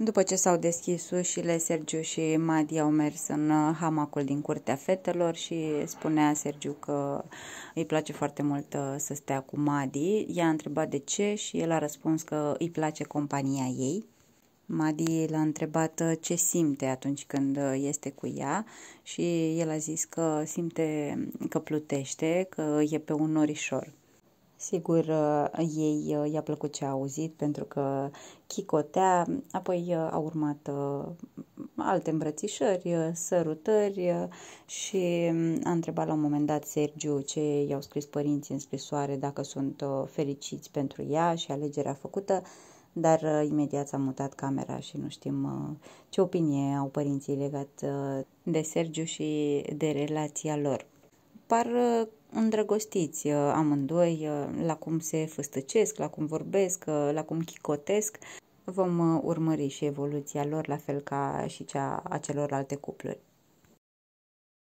După ce s-au deschis ușile, Sergiu și Madi au mers în uh, hamacul din curtea fetelor și spunea Sergiu că îi place foarte mult uh, să stea cu Madi. Ea a întrebat de ce și el a răspuns că îi place compania ei. Madi l-a întrebat uh, ce simte atunci când este cu ea și el a zis că simte că plutește, că e pe un norișor. Sigur, uh, ei uh, i-a plăcut ce a auzit pentru că chicotea, apoi uh, au urmat alte îmbrățișări, sărutări și mm, a întrebat la un moment dat Sergiu ce i-au scris părinții în scrisoare, dacă sunt fericiți pentru ea și alegerea făcută, dar imediat s-a mutat camera și nu știm ce opinie au părinții legat de Sergiu și de relația lor par îndrăgostiți uh, amândoi uh, la cum se făstăcesc, la cum vorbesc, uh, la cum chicotesc. Vom urmări și evoluția lor, la fel ca și cea a celorlalte cupluri.